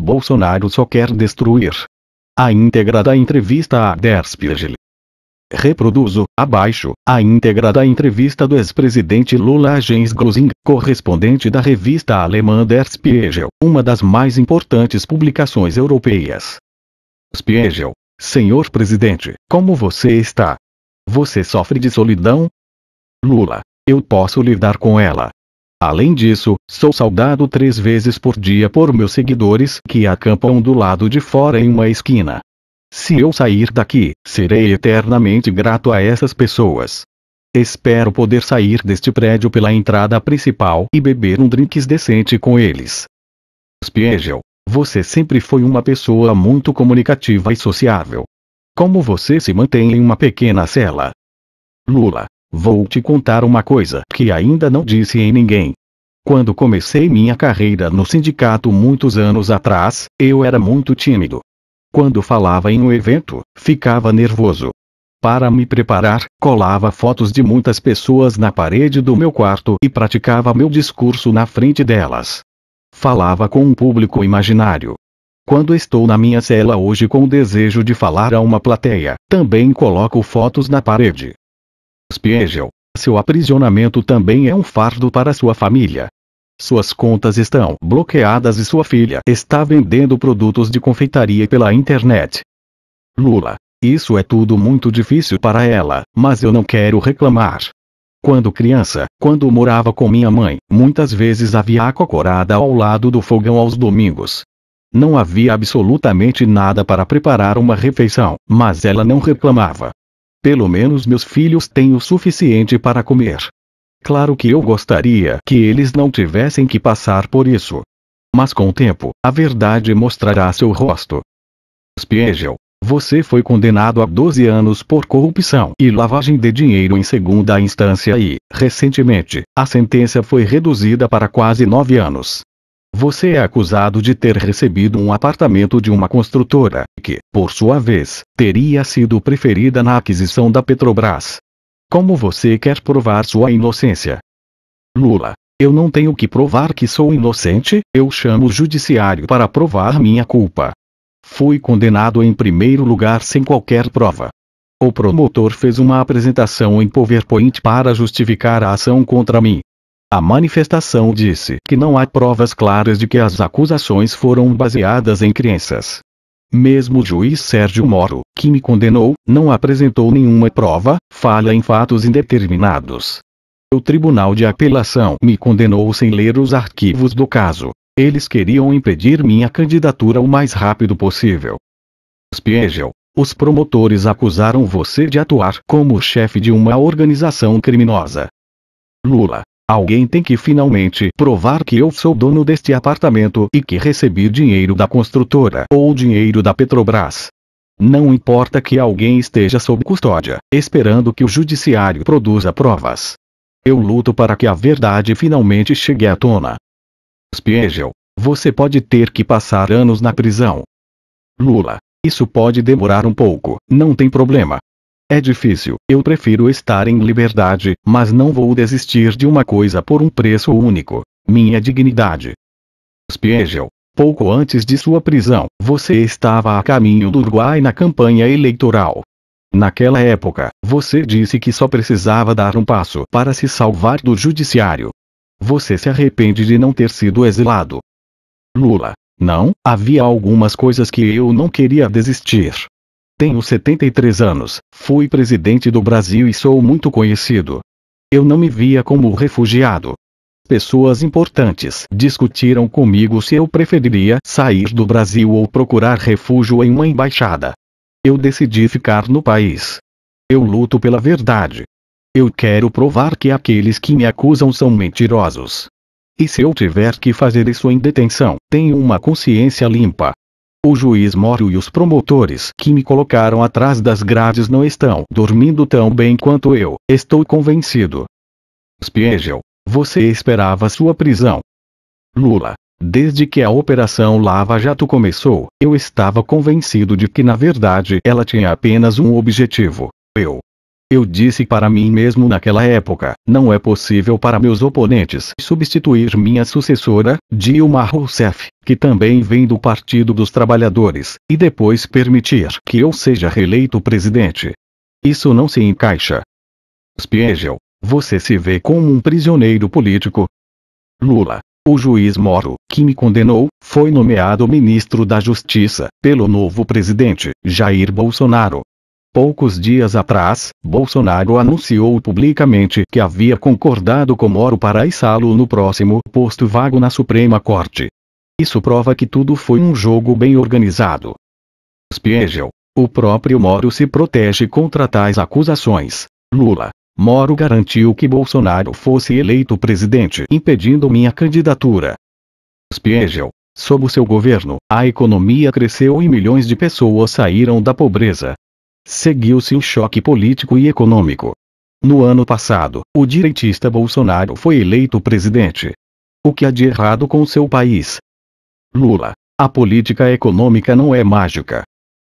Bolsonaro só quer destruir. A íntegra da entrevista a Der Spiegel. Reproduzo, abaixo, a íntegra da entrevista do ex-presidente Lula a Jens Grusing, correspondente da revista alemã Der Spiegel, uma das mais importantes publicações europeias. Spiegel. Senhor presidente, como você está? Você sofre de solidão? Lula. Eu posso lidar com ela. Além disso, sou saudado três vezes por dia por meus seguidores que acampam do lado de fora em uma esquina. Se eu sair daqui, serei eternamente grato a essas pessoas. Espero poder sair deste prédio pela entrada principal e beber um drinks decente com eles. Spiegel, você sempre foi uma pessoa muito comunicativa e sociável. Como você se mantém em uma pequena cela? Lula, Vou te contar uma coisa que ainda não disse em ninguém. Quando comecei minha carreira no sindicato muitos anos atrás, eu era muito tímido. Quando falava em um evento, ficava nervoso. Para me preparar, colava fotos de muitas pessoas na parede do meu quarto e praticava meu discurso na frente delas. Falava com um público imaginário. Quando estou na minha cela hoje com o desejo de falar a uma plateia, também coloco fotos na parede. Spiegel. Seu aprisionamento também é um fardo para sua família. Suas contas estão bloqueadas e sua filha está vendendo produtos de confeitaria pela internet. Lula. Isso é tudo muito difícil para ela, mas eu não quero reclamar. Quando criança, quando morava com minha mãe, muitas vezes havia a cocorada ao lado do fogão aos domingos. Não havia absolutamente nada para preparar uma refeição, mas ela não reclamava. Pelo menos meus filhos têm o suficiente para comer. Claro que eu gostaria que eles não tivessem que passar por isso. Mas com o tempo, a verdade mostrará seu rosto. Spiegel, você foi condenado a 12 anos por corrupção e lavagem de dinheiro em segunda instância e, recentemente, a sentença foi reduzida para quase 9 anos. Você é acusado de ter recebido um apartamento de uma construtora, que, por sua vez, teria sido preferida na aquisição da Petrobras. Como você quer provar sua inocência? Lula. Eu não tenho que provar que sou inocente, eu chamo o judiciário para provar minha culpa. Fui condenado em primeiro lugar sem qualquer prova. O promotor fez uma apresentação em PowerPoint para justificar a ação contra mim. A manifestação disse que não há provas claras de que as acusações foram baseadas em crenças. Mesmo o juiz Sérgio Moro, que me condenou, não apresentou nenhuma prova, falha em fatos indeterminados. O Tribunal de Apelação me condenou sem ler os arquivos do caso. Eles queriam impedir minha candidatura o mais rápido possível. Spiegel, os promotores acusaram você de atuar como chefe de uma organização criminosa. Lula, Alguém tem que finalmente provar que eu sou dono deste apartamento e que recebi dinheiro da construtora ou dinheiro da Petrobras. Não importa que alguém esteja sob custódia, esperando que o judiciário produza provas. Eu luto para que a verdade finalmente chegue à tona. Spiegel, você pode ter que passar anos na prisão. Lula, isso pode demorar um pouco, não tem problema, é difícil, eu prefiro estar em liberdade, mas não vou desistir de uma coisa por um preço único: minha dignidade. Spiegel. Pouco antes de sua prisão, você estava a caminho do Uruguai na campanha eleitoral. Naquela época, você disse que só precisava dar um passo para se salvar do judiciário. Você se arrepende de não ter sido exilado. Lula. Não, havia algumas coisas que eu não queria desistir. Tenho 73 anos, fui presidente do Brasil e sou muito conhecido. Eu não me via como refugiado. Pessoas importantes discutiram comigo se eu preferiria sair do Brasil ou procurar refúgio em uma embaixada. Eu decidi ficar no país. Eu luto pela verdade. Eu quero provar que aqueles que me acusam são mentirosos. E se eu tiver que fazer isso em detenção, tenho uma consciência limpa. O juiz Moro e os promotores que me colocaram atrás das grades não estão dormindo tão bem quanto eu, estou convencido. Spiegel, você esperava sua prisão. Lula, desde que a Operação Lava Jato começou, eu estava convencido de que na verdade ela tinha apenas um objetivo. Eu, eu disse para mim mesmo naquela época, não é possível para meus oponentes substituir minha sucessora, Dilma Rousseff, que também vem do Partido dos Trabalhadores, e depois permitir que eu seja reeleito presidente. Isso não se encaixa. Spiegel, você se vê como um prisioneiro político. Lula, o juiz Moro, que me condenou, foi nomeado ministro da Justiça pelo novo presidente, Jair Bolsonaro. Poucos dias atrás, Bolsonaro anunciou publicamente que havia concordado com Moro para içá-lo no próximo posto vago na Suprema Corte. Isso prova que tudo foi um jogo bem organizado. Spiegel. O próprio Moro se protege contra tais acusações. Lula. Moro garantiu que Bolsonaro fosse eleito presidente impedindo minha candidatura. Spiegel. Sob o seu governo, a economia cresceu e milhões de pessoas saíram da pobreza seguiu-se um choque político e econômico. No ano passado, o direitista Bolsonaro foi eleito presidente. O que há de errado com seu país? Lula, a política econômica não é mágica.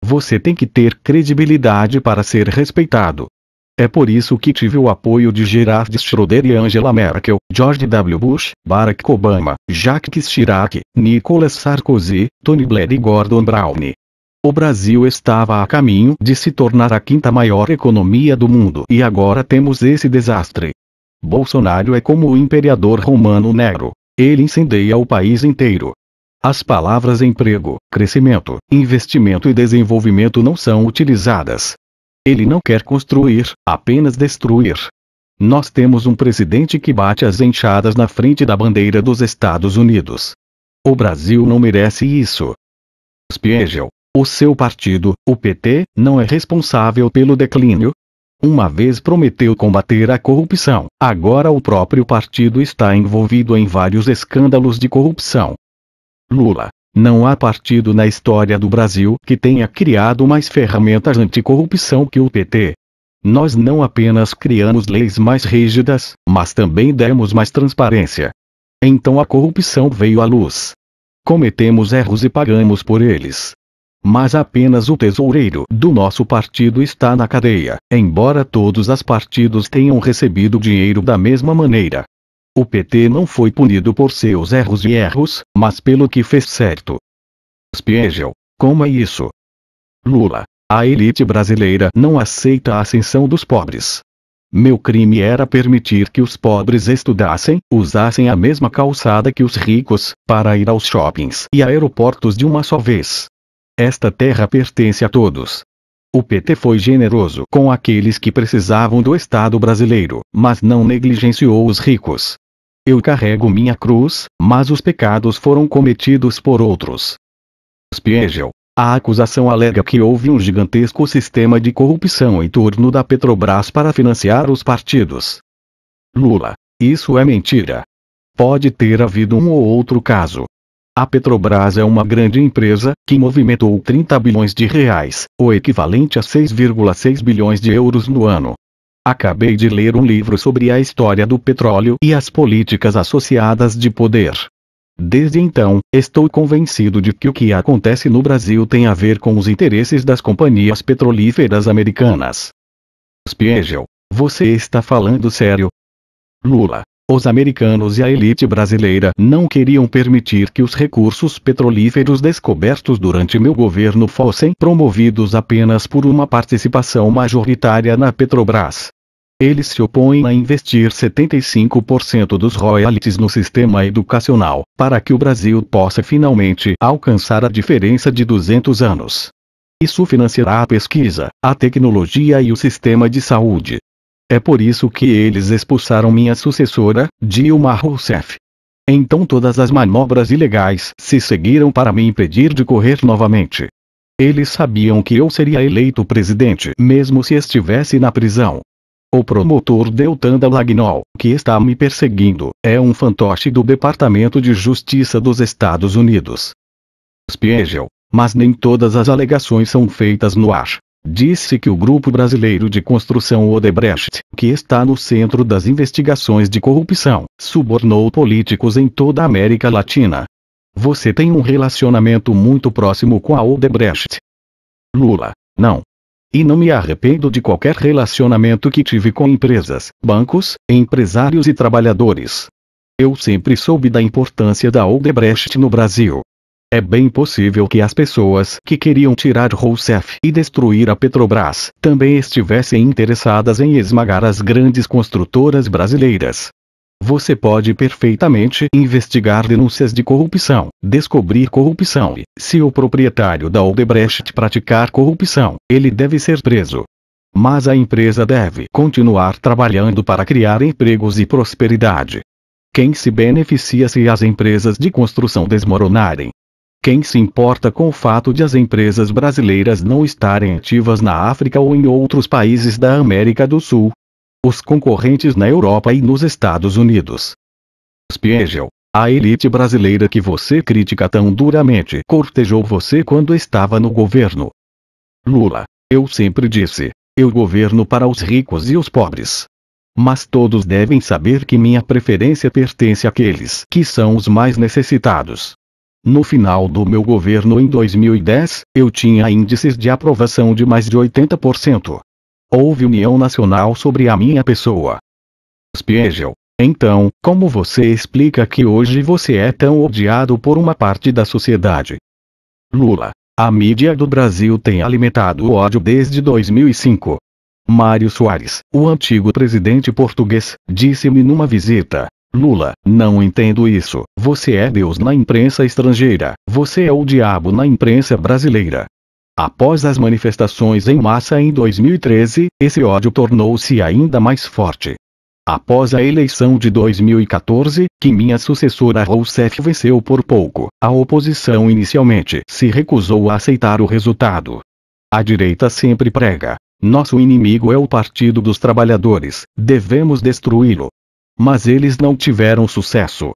Você tem que ter credibilidade para ser respeitado. É por isso que tive o apoio de Gerard Schroeder e Angela Merkel, George W. Bush, Barack Obama, Jacques Chirac, Nicolas Sarkozy, Tony Blair e Gordon Brown. O Brasil estava a caminho de se tornar a quinta maior economia do mundo e agora temos esse desastre. Bolsonaro é como o imperador romano Nero. Ele incendeia o país inteiro. As palavras emprego, crescimento, investimento e desenvolvimento não são utilizadas. Ele não quer construir, apenas destruir. Nós temos um presidente que bate as enxadas na frente da bandeira dos Estados Unidos. O Brasil não merece isso. Spiegel, o seu partido, o PT, não é responsável pelo declínio? Uma vez prometeu combater a corrupção, agora o próprio partido está envolvido em vários escândalos de corrupção. Lula. Não há partido na história do Brasil que tenha criado mais ferramentas anticorrupção que o PT. Nós não apenas criamos leis mais rígidas, mas também demos mais transparência. Então a corrupção veio à luz. Cometemos erros e pagamos por eles. Mas apenas o tesoureiro do nosso partido está na cadeia, embora todos os partidos tenham recebido dinheiro da mesma maneira. O PT não foi punido por seus erros e erros, mas pelo que fez certo. Spiegel, como é isso? Lula, a elite brasileira não aceita a ascensão dos pobres. Meu crime era permitir que os pobres estudassem, usassem a mesma calçada que os ricos, para ir aos shoppings e aeroportos de uma só vez. Esta terra pertence a todos. O PT foi generoso com aqueles que precisavam do Estado brasileiro, mas não negligenciou os ricos. Eu carrego minha cruz, mas os pecados foram cometidos por outros. Spiegel. A acusação alega que houve um gigantesco sistema de corrupção em torno da Petrobras para financiar os partidos. Lula. Isso é mentira. Pode ter havido um ou outro caso, a Petrobras é uma grande empresa, que movimentou 30 bilhões de reais, o equivalente a 6,6 bilhões de euros no ano. Acabei de ler um livro sobre a história do petróleo e as políticas associadas de poder. Desde então, estou convencido de que o que acontece no Brasil tem a ver com os interesses das companhias petrolíferas americanas. Spiegel, você está falando sério? Lula, os americanos e a elite brasileira não queriam permitir que os recursos petrolíferos descobertos durante meu governo fossem promovidos apenas por uma participação majoritária na Petrobras. Eles se opõem a investir 75% dos royalties no sistema educacional, para que o Brasil possa finalmente alcançar a diferença de 200 anos. Isso financiará a pesquisa, a tecnologia e o sistema de saúde, é por isso que eles expulsaram minha sucessora, Dilma Rousseff. Então todas as manobras ilegais se seguiram para me impedir de correr novamente. Eles sabiam que eu seria eleito presidente mesmo se estivesse na prisão. O promotor Deltanda Lagnol, que está me perseguindo, é um fantoche do Departamento de Justiça dos Estados Unidos. Spiegel. Mas nem todas as alegações são feitas no ar. Disse que o grupo brasileiro de construção Odebrecht, que está no centro das investigações de corrupção, subornou políticos em toda a América Latina. Você tem um relacionamento muito próximo com a Odebrecht. Lula. Não. E não me arrependo de qualquer relacionamento que tive com empresas, bancos, empresários e trabalhadores. Eu sempre soube da importância da Odebrecht no Brasil, é bem possível que as pessoas que queriam tirar Rousseff e destruir a Petrobras também estivessem interessadas em esmagar as grandes construtoras brasileiras. Você pode perfeitamente investigar denúncias de corrupção, descobrir corrupção e, se o proprietário da Odebrecht praticar corrupção, ele deve ser preso. Mas a empresa deve continuar trabalhando para criar empregos e prosperidade. Quem se beneficia se as empresas de construção desmoronarem quem se importa com o fato de as empresas brasileiras não estarem ativas na África ou em outros países da América do Sul? Os concorrentes na Europa e nos Estados Unidos. Spiegel, a elite brasileira que você critica tão duramente cortejou você quando estava no governo. Lula, eu sempre disse, eu governo para os ricos e os pobres. Mas todos devem saber que minha preferência pertence àqueles que são os mais necessitados. No final do meu governo em 2010, eu tinha índices de aprovação de mais de 80%. Houve união nacional sobre a minha pessoa. Spiegel. Então, como você explica que hoje você é tão odiado por uma parte da sociedade? Lula. A mídia do Brasil tem alimentado o ódio desde 2005. Mário Soares, o antigo presidente português, disse-me numa visita: Lula, não entendo isso. Você é Deus na imprensa estrangeira. Você é o diabo na imprensa brasileira. Após as manifestações em massa em 2013, esse ódio tornou-se ainda mais forte. Após a eleição de 2014, que minha sucessora Rousseff venceu por pouco, a oposição inicialmente se recusou a aceitar o resultado. A direita sempre prega: nosso inimigo é o Partido dos Trabalhadores, devemos destruí-lo, mas eles não tiveram sucesso.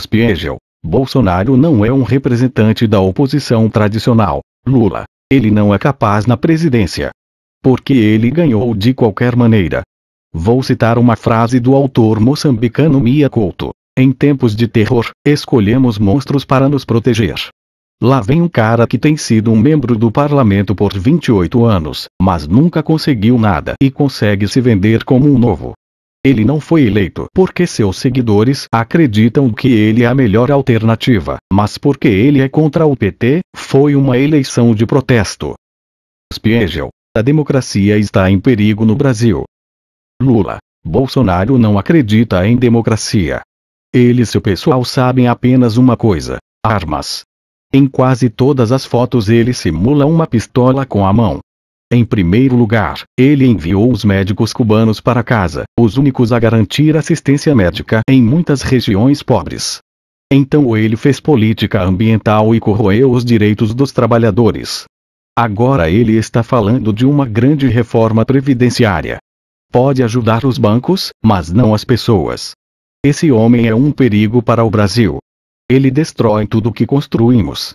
Spiegel. Bolsonaro não é um representante da oposição tradicional. Lula. Ele não é capaz na presidência. Porque ele ganhou de qualquer maneira. Vou citar uma frase do autor moçambicano Mia Couto. Em tempos de terror, escolhemos monstros para nos proteger. Lá vem um cara que tem sido um membro do parlamento por 28 anos, mas nunca conseguiu nada e consegue se vender como um novo, ele não foi eleito porque seus seguidores acreditam que ele é a melhor alternativa, mas porque ele é contra o PT, foi uma eleição de protesto. Spiegel. A democracia está em perigo no Brasil. Lula. Bolsonaro não acredita em democracia. Ele e seu pessoal sabem apenas uma coisa: armas. Em quase todas as fotos ele simula uma pistola com a mão. Em primeiro lugar, ele enviou os médicos cubanos para casa, os únicos a garantir assistência médica em muitas regiões pobres. Então ele fez política ambiental e corroeu os direitos dos trabalhadores. Agora ele está falando de uma grande reforma previdenciária. Pode ajudar os bancos, mas não as pessoas. Esse homem é um perigo para o Brasil. Ele destrói tudo que construímos.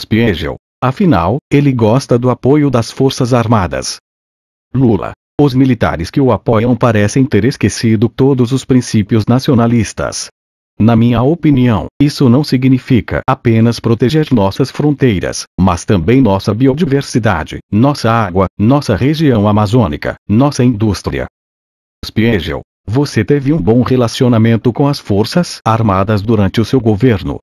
Spiegel, Afinal, ele gosta do apoio das Forças Armadas. Lula. Os militares que o apoiam parecem ter esquecido todos os princípios nacionalistas. Na minha opinião, isso não significa apenas proteger nossas fronteiras, mas também nossa biodiversidade, nossa água, nossa região amazônica, nossa indústria. Spiegel, você teve um bom relacionamento com as Forças Armadas durante o seu governo.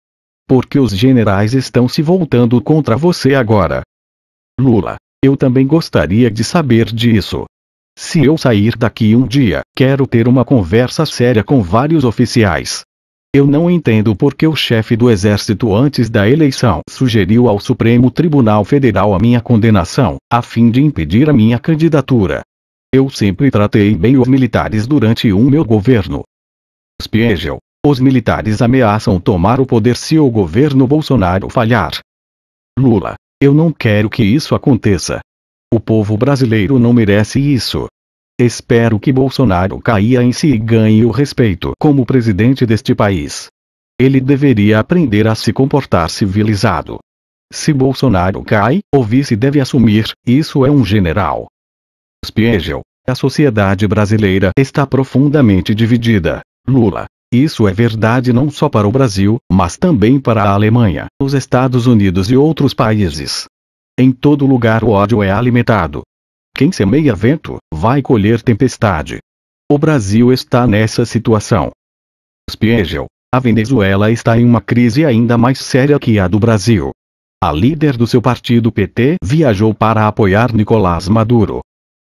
Porque os generais estão se voltando contra você agora. Lula, eu também gostaria de saber disso. Se eu sair daqui um dia, quero ter uma conversa séria com vários oficiais. Eu não entendo por que o chefe do exército antes da eleição sugeriu ao Supremo Tribunal Federal a minha condenação, a fim de impedir a minha candidatura. Eu sempre tratei bem os militares durante o meu governo. Spiegel, os militares ameaçam tomar o poder se o governo Bolsonaro falhar. Lula, eu não quero que isso aconteça. O povo brasileiro não merece isso. Espero que Bolsonaro caia em si e ganhe o respeito como presidente deste país. Ele deveria aprender a se comportar civilizado. Se Bolsonaro cai, o vice deve assumir, isso é um general. Spiegel, a sociedade brasileira está profundamente dividida. Lula, isso é verdade não só para o Brasil, mas também para a Alemanha, os Estados Unidos e outros países. Em todo lugar o ódio é alimentado. Quem semeia vento, vai colher tempestade. O Brasil está nessa situação. Spiegel. A Venezuela está em uma crise ainda mais séria que a do Brasil. A líder do seu partido PT viajou para apoiar Nicolás Maduro,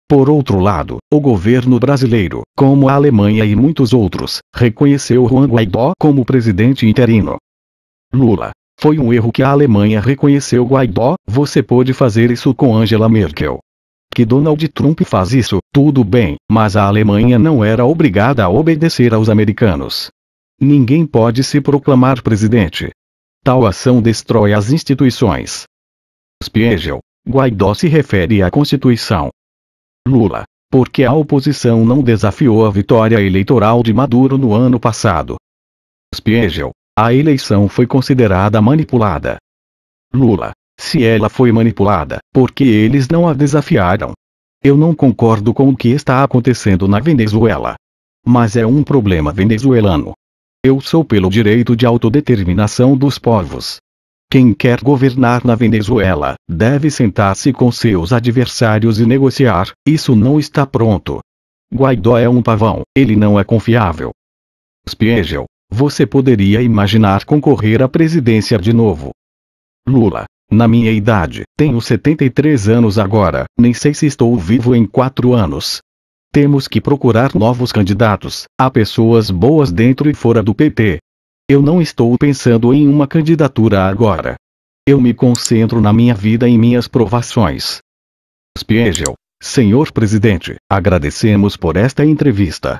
por outro lado, o governo brasileiro, como a Alemanha e muitos outros, reconheceu Juan Guaidó como presidente interino. Lula. Foi um erro que a Alemanha reconheceu Guaidó, você pôde fazer isso com Angela Merkel. Que Donald Trump faz isso, tudo bem, mas a Alemanha não era obrigada a obedecer aos americanos. Ninguém pode se proclamar presidente. Tal ação destrói as instituições. Spiegel. Guaidó se refere à Constituição, Lula. Porque a oposição não desafiou a vitória eleitoral de Maduro no ano passado. Spiegel. A eleição foi considerada manipulada. Lula. Se ela foi manipulada, porque eles não a desafiaram. Eu não concordo com o que está acontecendo na Venezuela. Mas é um problema venezuelano. Eu sou pelo direito de autodeterminação dos povos. Quem quer governar na Venezuela, deve sentar-se com seus adversários e negociar, isso não está pronto. Guaidó é um pavão, ele não é confiável. Spiegel, você poderia imaginar concorrer à presidência de novo. Lula, na minha idade, tenho 73 anos agora, nem sei se estou vivo em 4 anos. Temos que procurar novos candidatos, há pessoas boas dentro e fora do PT, eu não estou pensando em uma candidatura agora. Eu me concentro na minha vida e minhas provações. Spiegel, senhor presidente, agradecemos por esta entrevista.